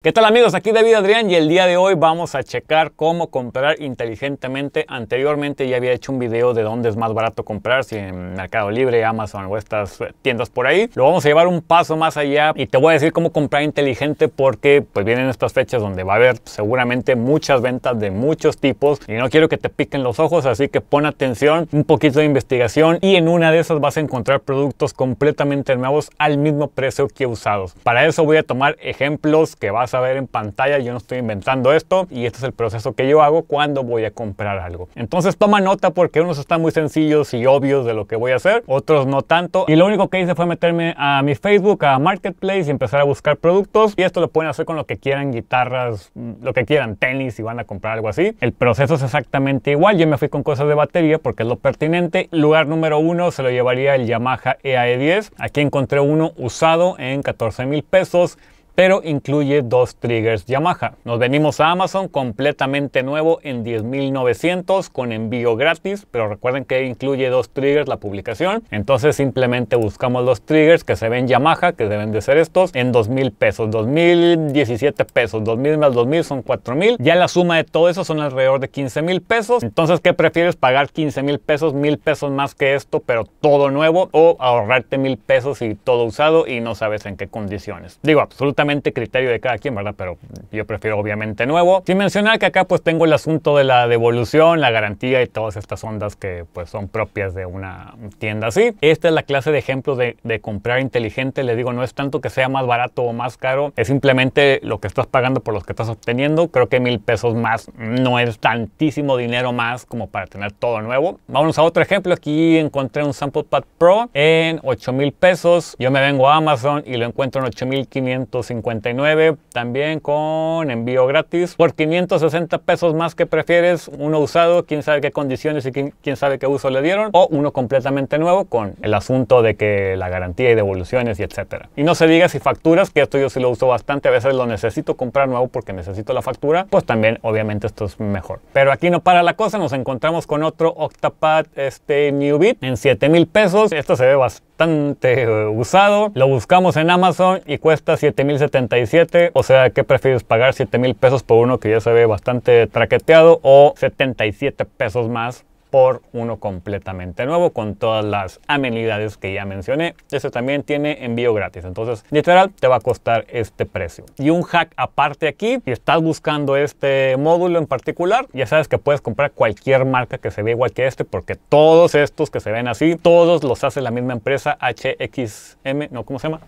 ¿Qué tal amigos? Aquí David Adrián y el día de hoy vamos a checar cómo comprar inteligentemente. Anteriormente ya había hecho un video de dónde es más barato comprar, si en Mercado Libre, Amazon o estas eh, tiendas por ahí. Lo vamos a llevar un paso más allá y te voy a decir cómo comprar inteligente porque pues vienen estas fechas donde va a haber seguramente muchas ventas de muchos tipos y no quiero que te piquen los ojos, así que pon atención, un poquito de investigación y en una de esas vas a encontrar productos completamente nuevos al mismo precio que usados. Para eso voy a tomar ejemplos que vas a ver en pantalla, yo no estoy inventando esto y este es el proceso que yo hago cuando voy a comprar algo. Entonces toma nota porque unos están muy sencillos y obvios de lo que voy a hacer, otros no tanto. Y lo único que hice fue meterme a mi Facebook, a Marketplace y empezar a buscar productos. Y esto lo pueden hacer con lo que quieran, guitarras, mm, lo que quieran, tenis, y van a comprar algo así. El proceso es exactamente igual. Yo me fui con cosas de batería porque es lo pertinente. Lugar número uno se lo llevaría el Yamaha EAE10. Aquí encontré uno usado en 14 mil pesos pero incluye dos triggers Yamaha. Nos venimos a Amazon completamente nuevo en 10.900 con envío gratis, pero recuerden que incluye dos triggers la publicación, entonces simplemente buscamos los triggers que se ven Yamaha, que deben de ser estos, en 2.000 pesos, 2.017 pesos, 2.000 más 2.000 son 4.000, ya la suma de todo eso son alrededor de 15.000 pesos, entonces ¿qué prefieres? ¿Pagar 15.000 pesos, 1.000 pesos más que esto, pero todo nuevo o ahorrarte 1.000 pesos y todo usado y no sabes en qué condiciones? Digo, absolutamente criterio de cada quien, ¿verdad? Pero yo prefiero obviamente nuevo. Sin mencionar que acá pues tengo el asunto de la devolución, la garantía y todas estas ondas que pues son propias de una tienda así. Esta es la clase de ejemplos de, comprar inteligente. Le digo, no es tanto que sea más barato o más caro, es simplemente lo que estás pagando por los que estás obteniendo. Creo que mil pesos más no es tantísimo dinero más como para tener todo nuevo. Vamos a otro ejemplo. Aquí encontré un sample Pad Pro en 8 mil pesos. Yo me vengo a Amazon y lo encuentro en mil 8,550 59 también con envío gratis por 560 pesos más que prefieres uno usado quién sabe qué condiciones y quién, sabe qué uso le dieron o uno completamente nuevo con el asunto de que la garantía y devoluciones y etcétera y no se diga si facturas que esto yo sí lo uso bastante a veces lo necesito comprar nuevo porque necesito la factura pues también obviamente esto es mejor pero aquí no para la cosa nos encontramos con otro Octapad este Newbit en 7 mil pesos esto se ve bastante eh, usado lo buscamos en Amazon y cuesta 7700 77, o sea, ¿qué prefieres pagar? 7 mil pesos por uno que ya se ve bastante traqueteado o 77 pesos más por uno completamente nuevo con todas las amenidades que ya mencioné. Este también tiene envío gratis, entonces literal te va a costar este precio. Y un hack aparte aquí, si estás buscando este módulo en particular, ya sabes que puedes comprar cualquier marca que se vea igual que este porque todos estos que se ven así, todos los hace la misma empresa HXM, ¿no? ¿Cómo se llama?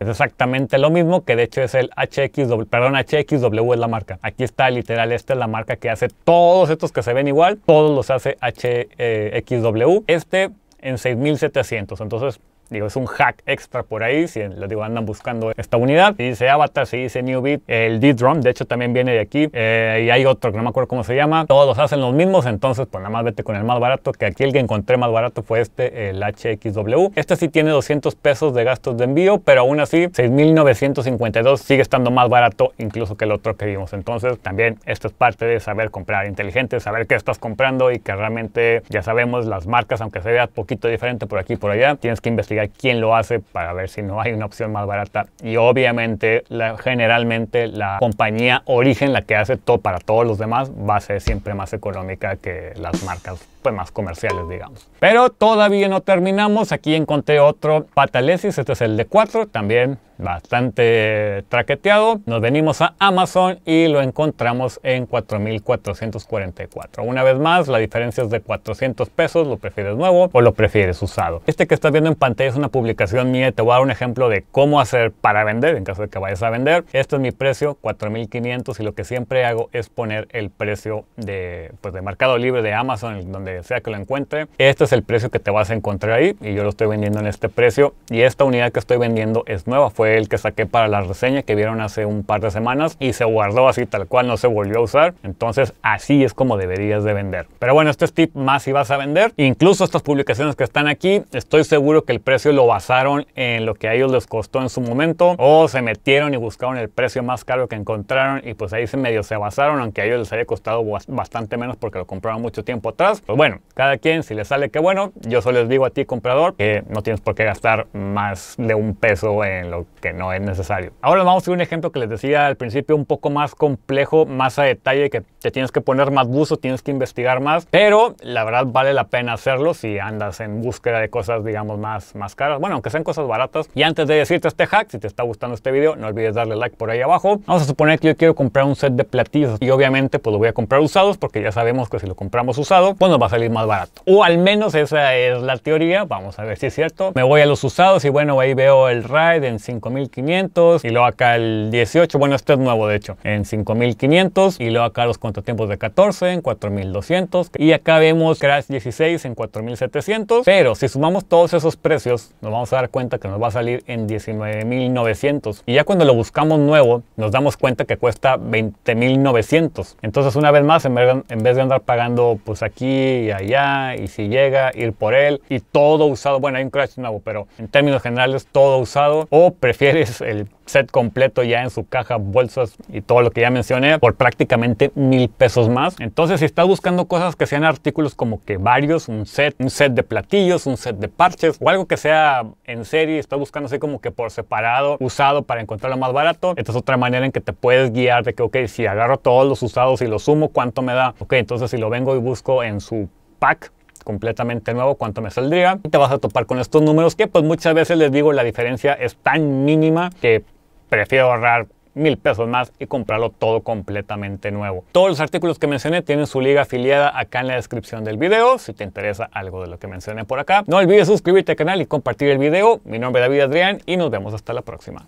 Es exactamente lo mismo que de hecho es el HXW, perdón, HXW es la marca. Aquí está literal, esta es la marca que hace todos estos que se ven igual, todos los hace HXW. Eh, este en 6700, entonces Digo, es un hack extra por ahí, si les digo, andan buscando esta unidad. si dice Avatar, se dice New Beat, el D-Drum, de hecho también viene de aquí. Eh, y hay otro que no me acuerdo cómo se llama. Todos los hacen los mismos, entonces pues nada más vete con el más barato, que aquí el que encontré más barato fue este, el HXW. Este sí tiene 200 pesos de gastos de envío, pero aún así 6.952 sigue estando más barato incluso que el otro que vimos. Entonces también esto es parte de saber comprar inteligente, saber qué estás comprando y que realmente ya sabemos las marcas, aunque se vea poquito diferente por aquí y por allá, tienes que investigar quién lo hace para ver si no hay una opción más barata. Y obviamente, la, generalmente la compañía origen, la que hace todo para todos los demás, va a ser siempre más económica que las marcas pues, más comerciales, digamos. Pero todavía no terminamos. Aquí encontré otro Patalesis. Este es el de 4, también bastante traqueteado. Nos venimos a Amazon y lo encontramos en 4,444. Una vez más, la diferencia es de 400 pesos. Lo prefieres nuevo o lo prefieres usado. Este que estás viendo en pantalla es una publicación mía. Te voy a dar un ejemplo de cómo hacer para vender en caso de que vayas a vender. Este es mi precio, 4,500. Y lo que siempre hago es poner el precio de, pues, de Mercado Libre de Amazon, donde sea que lo encuentre, este es el precio que te vas a encontrar ahí y yo lo estoy vendiendo en este precio. Y esta unidad que estoy vendiendo es nueva, fue el que saqué para la reseña que vieron hace un par de semanas y se guardó así tal cual, no se volvió a usar. Entonces así es como deberías de vender. Pero bueno, este es tip más si vas a vender. Incluso estas publicaciones que están aquí, estoy seguro que el precio lo basaron en lo que a ellos les costó en su momento o se metieron y buscaron el precio más caro que encontraron y pues ahí se medio se basaron, aunque a ellos les haya costado bastante menos porque lo compraron mucho tiempo atrás. Pues bueno, bueno, cada quien si le sale que bueno, yo solo les digo a ti comprador que no tienes por qué gastar más de un peso en lo que no es necesario. Ahora vamos a un ejemplo que les decía al principio un poco más complejo, más a detalle que te tienes que poner más buzo, tienes que investigar más, pero la verdad vale la pena hacerlo si andas en búsqueda de cosas, digamos, más, más caras. Bueno, aunque sean cosas baratas. Y antes de decirte este hack, si te está gustando este video, no olvides darle like por ahí abajo. Vamos a suponer que yo quiero comprar un set de platillos y obviamente pues lo voy a comprar usados porque ya sabemos que si lo compramos usado, pues nos va a salir más barato. O al menos esa es la teoría. Vamos a ver si es cierto. Me voy a los usados y bueno, ahí veo el Ride en 5500 y luego acá el 18. Bueno, este es nuevo de hecho, en 5500 y luego acá los tiempos de 14 en 4200 y acá vemos Crash 16 en 4700, pero si sumamos todos esos precios nos vamos a dar cuenta que nos va a salir en 19900 y ya cuando lo buscamos nuevo nos damos cuenta que cuesta 20900. Entonces una vez más en vez de andar pagando pues aquí y allá y si llega ir por él y todo usado, bueno, hay un Crash nuevo, pero en términos generales todo usado o prefieres el set completo ya en su caja, bolsas y todo lo que ya mencioné por prácticamente mil pesos más. Entonces, si estás buscando cosas que sean artículos como que varios, un set, un set de platillos, un set de parches o algo que sea en serie, estás buscando así como que por separado, usado para encontrarlo más barato, esta es otra manera en que te puedes guiar de que, ok, si agarro todos los usados y los sumo, ¿cuánto me da? Ok, entonces si lo vengo y busco en su pack, completamente nuevo cuánto me saldría y te vas a topar con estos números que pues muchas veces les digo la diferencia es tan mínima que prefiero ahorrar mil pesos más y comprarlo todo completamente nuevo. Todos los artículos que mencioné tienen su liga afiliada acá en la descripción del video, si te interesa algo de lo que mencioné por acá. No olvides suscribirte al canal y compartir el video. Mi nombre es David Adrián y nos vemos hasta la próxima.